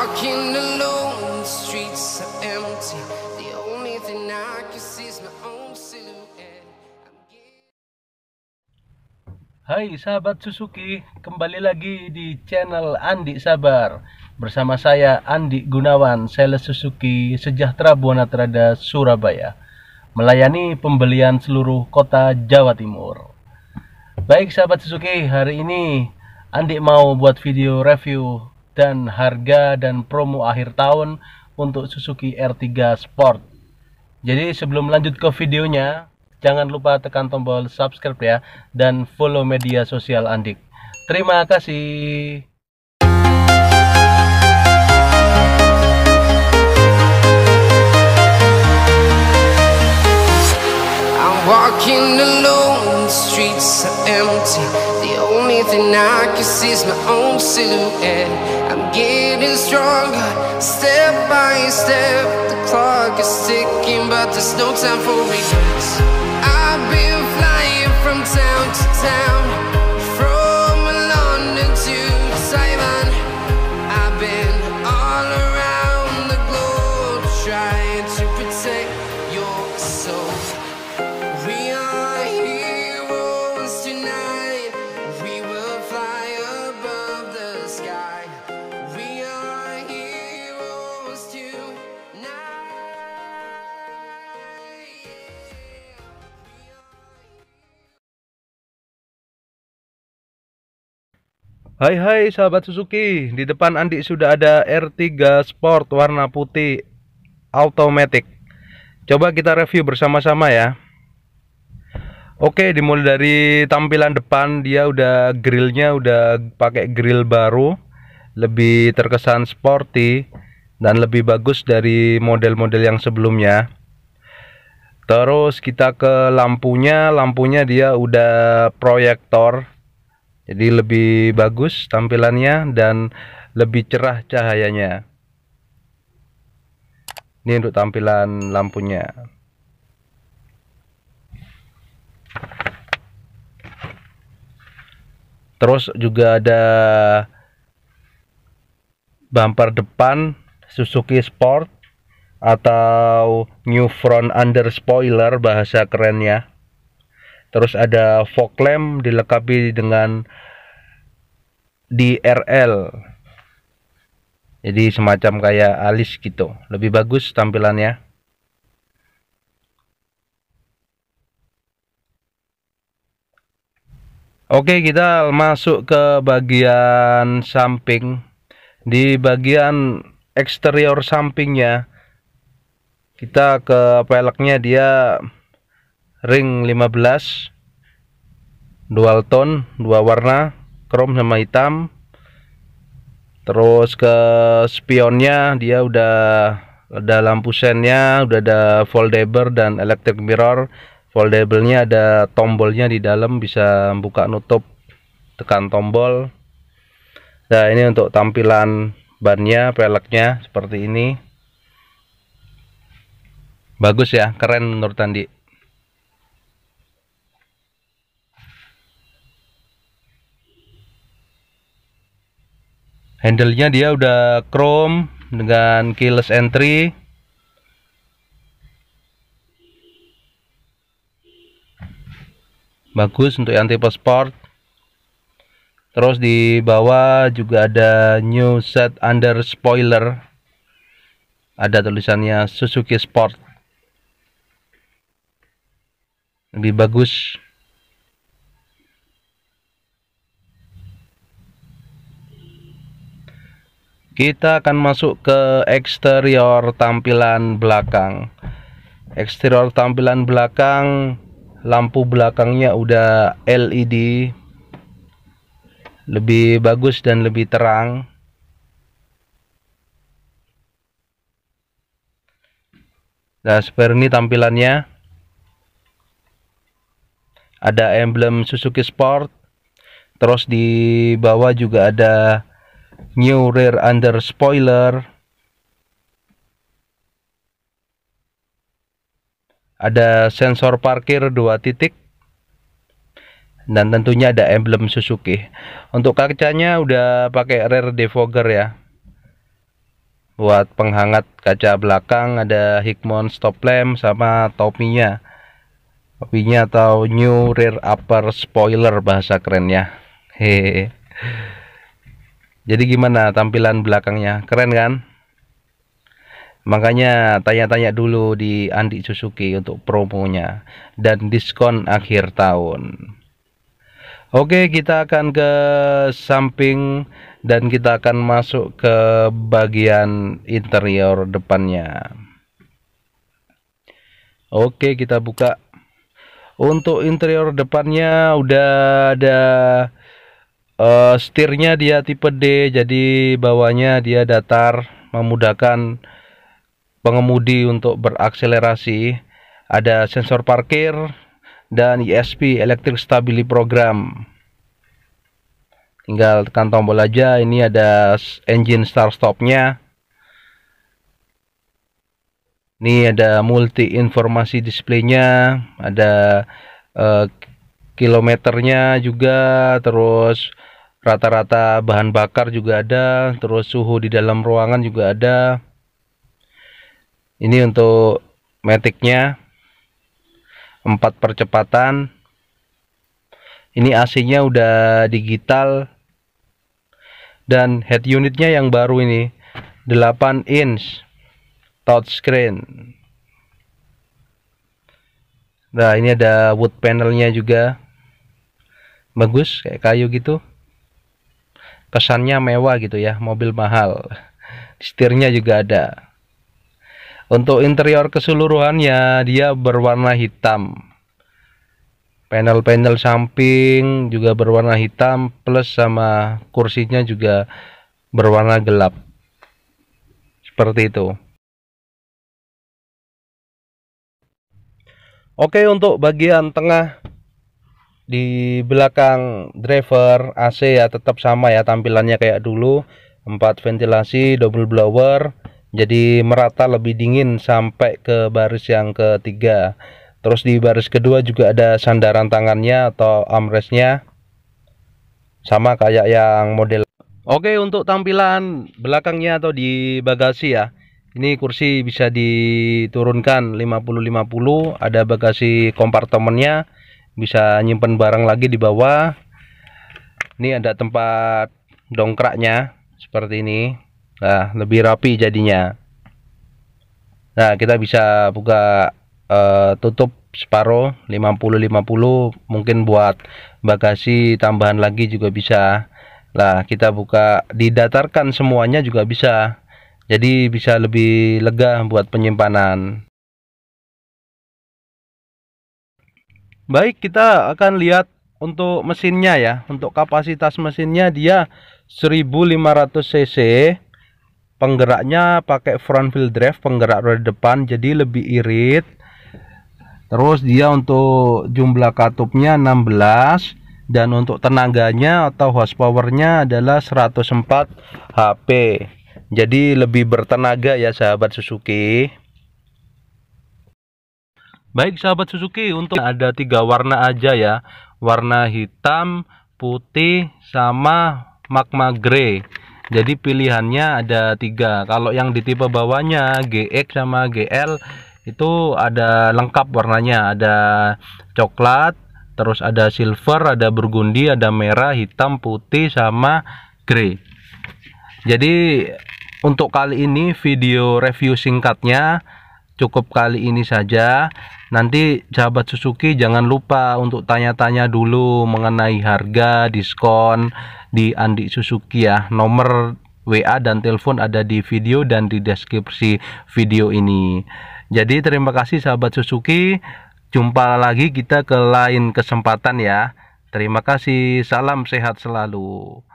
Hai sahabat Suzuki, kembali lagi di channel Andi Sabar bersama saya Andi Gunawan, sales Suzuki Sejahtera Buana Terada Surabaya, melayani pembelian seluruh kota Jawa Timur. Baik sahabat Suzuki, hari ini Andi mau buat video review dan harga dan promo akhir tahun untuk Suzuki R3 Sport. Jadi sebelum lanjut ke videonya, jangan lupa tekan tombol subscribe ya dan follow media sosial Andik. Terima kasih. walking alone, the streets are empty. me I can see is my own silhouette. I'm getting stronger, step by step. The clock is ticking, but there's no time for regrets. I've been flying from town to town. Hai hai sahabat Suzuki, di depan Andi sudah ada R3 Sport warna putih automatic. Coba kita review bersama-sama ya. Oke, dimulai dari tampilan depan dia udah grillnya udah pakai grill baru, lebih terkesan sporty dan lebih bagus dari model-model yang sebelumnya. Terus kita ke lampunya, lampunya dia udah proyektor jadi lebih bagus tampilannya dan lebih cerah cahayanya. Ini untuk tampilan lampunya. Terus juga ada bumper depan Suzuki Sport atau New Front Under Spoiler bahasa kerennya terus ada fog lamp dilengkapi dengan DRL jadi semacam kayak alis gitu lebih bagus tampilannya Oke kita masuk ke bagian samping di bagian eksterior sampingnya kita ke peleknya dia ring 15 dual tone dua warna chrome sama hitam terus ke spionnya dia udah ada lampu sennya udah ada foldable dan electric mirror foldable nya ada tombolnya di dalam bisa buka nutup tekan tombol nah ini untuk tampilan bannya peleknya seperti ini bagus ya keren menurut Andi handle-nya dia udah chrome dengan keyless entry bagus untuk anti tipe sport terus di bawah juga ada new set under spoiler ada tulisannya Suzuki Sport lebih bagus kita akan masuk ke eksterior tampilan belakang eksterior tampilan belakang lampu belakangnya udah LED lebih bagus dan lebih terang nah seperti ini tampilannya ada emblem Suzuki Sport terus di bawah juga ada new rear under spoiler ada sensor parkir dua titik dan tentunya ada emblem Suzuki untuk kacanya udah pakai rear defogger ya buat penghangat kaca belakang ada Hikmon stop lamp sama topinya topinya atau new rear upper spoiler bahasa kerennya hehehe jadi gimana tampilan belakangnya? Keren kan? Makanya tanya-tanya dulu di Andi Suzuki untuk promonya dan diskon akhir tahun. Oke, kita akan ke samping dan kita akan masuk ke bagian interior depannya. Oke, kita buka. Untuk interior depannya udah ada uh, setirnya dia tipe D jadi bawahnya dia datar memudahkan pengemudi untuk berakselerasi ada sensor parkir dan ESP Electric Stability Program tinggal tekan tombol aja ini ada engine start stopnya ini ada multi informasi displaynya ada uh, kilometernya juga terus rata-rata bahan bakar juga ada terus suhu di dalam ruangan juga ada ini untuk metiknya empat percepatan ini AC nya udah digital dan head unitnya yang baru ini 8 inch touchscreen nah ini ada wood panelnya juga bagus kayak kayu gitu kesannya mewah gitu ya, mobil mahal. Setirnya juga ada. Untuk interior keseluruhannya dia berwarna hitam. Panel-panel samping juga berwarna hitam plus sama kursinya juga berwarna gelap. Seperti itu. Oke, untuk bagian tengah di belakang driver AC ya tetap sama ya tampilannya kayak dulu empat ventilasi double blower jadi merata lebih dingin sampai ke baris yang ketiga terus di baris kedua juga ada sandaran tangannya atau armrestnya sama kayak yang model oke untuk tampilan belakangnya atau di bagasi ya ini kursi bisa diturunkan 50-50 ada bagasi kompartemennya bisa nyimpen barang lagi di bawah ini ada tempat dongkraknya seperti ini nah lebih rapi jadinya nah kita bisa buka uh, tutup separuh 50-50 mungkin buat bagasi tambahan lagi juga bisa lah kita buka didatarkan semuanya juga bisa jadi bisa lebih lega buat penyimpanan Baik, kita akan lihat untuk mesinnya ya. Untuk kapasitas mesinnya dia 1500 cc. Penggeraknya pakai front wheel drive, penggerak roda depan jadi lebih irit. Terus dia untuk jumlah katupnya 16 dan untuk tenaganya atau horsepowernya adalah 104 HP. Jadi lebih bertenaga ya sahabat Suzuki. Baik sahabat Suzuki, untuk ada tiga warna aja ya. Warna hitam, putih, sama magma grey. Jadi pilihannya ada tiga. Kalau yang di tipe bawahnya GX sama GL itu ada lengkap warnanya. Ada coklat, terus ada silver, ada burgundi, ada merah, hitam, putih, sama grey. Jadi untuk kali ini video review singkatnya cukup kali ini saja. Nanti sahabat Suzuki jangan lupa untuk tanya-tanya dulu mengenai harga diskon di Andi Suzuki ya. Nomor WA dan telepon ada di video dan di deskripsi video ini. Jadi terima kasih sahabat Suzuki. Jumpa lagi kita ke lain kesempatan ya. Terima kasih. Salam sehat selalu.